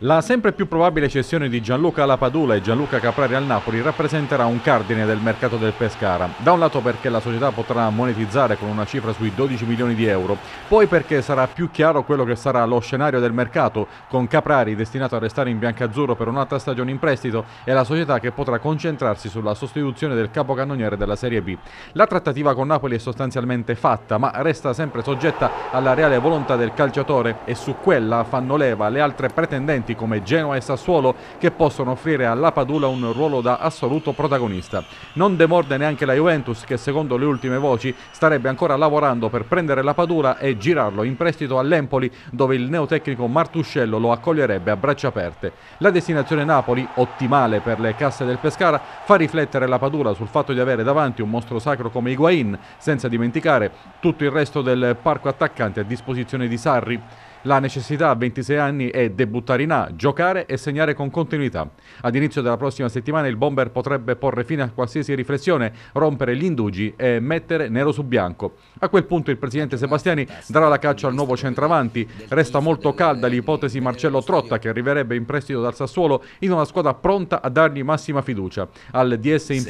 La sempre più probabile cessione di Gianluca Lapadula e Gianluca Caprari al Napoli rappresenterà un cardine del mercato del Pescara. Da un lato perché la società potrà monetizzare con una cifra sui 12 milioni di euro, poi perché sarà più chiaro quello che sarà lo scenario del mercato, con Caprari destinato a restare in biancazzurro per un'altra stagione in prestito e la società che potrà concentrarsi sulla sostituzione del capocannoniere della Serie B. La trattativa con Napoli è sostanzialmente fatta, ma resta sempre soggetta alla reale volontà del calciatore e su quella fanno leva le altre pretendenti concorrenti come Genoa e Sassuolo che possono offrire alla Padula un ruolo da assoluto protagonista. Non demorde neanche la Juventus che secondo le ultime voci starebbe ancora lavorando per prendere la Padula e girarlo in prestito all'Empoli dove il neotecnico Martuscello lo accoglierebbe a braccia aperte. La destinazione Napoli, ottimale per le casse del Pescara, fa riflettere la Padula sul fatto di avere davanti un mostro sacro come Higuain, senza dimenticare tutto il resto del parco attaccante a disposizione di Sarri. La necessità a 26 anni è debuttare in A, giocare e segnare con continuità. Ad inizio della prossima settimana il bomber potrebbe porre fine a qualsiasi riflessione, rompere gli indugi e mettere nero su bianco. A quel punto il presidente Sebastiani darà la caccia al nuovo centravanti. Resta molto calda l'ipotesi Marcello Trotta che arriverebbe in prestito dal Sassuolo in una squadra pronta a dargli massima fiducia. Al DS in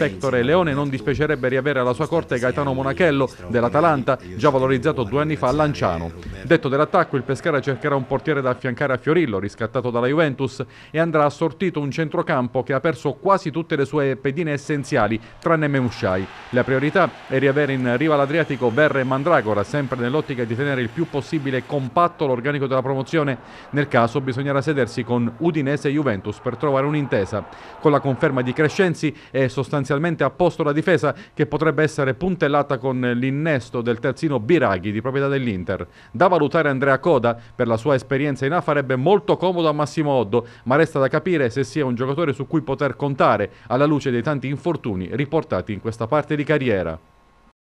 Leone non dispiacerebbe riavere alla sua corte Gaetano Monachello dell'Atalanta, già valorizzato due anni fa a Lanciano. Detto dell'attacco il Pescara cercherà un portiere da affiancare a Fiorillo, riscattato dalla Juventus, e andrà assortito un centrocampo che ha perso quasi tutte le sue pedine essenziali, tranne Memushai. La priorità è riavere in riva l'Adriatico Verre e Mandragora, sempre nell'ottica di tenere il più possibile compatto l'organico della promozione. Nel caso bisognerà sedersi con Udinese e Juventus per trovare un'intesa. Con la conferma di Crescenzi è sostanzialmente a posto la difesa che potrebbe essere puntellata con l'innesto del terzino Biraghi di proprietà dell'Inter. Da valutare Andrea Coda per la sua esperienza in A farebbe molto comodo a Massimo Oddo, ma resta da capire se sia un giocatore su cui poter contare alla luce dei tanti infortuni riportati in questa parte di carriera.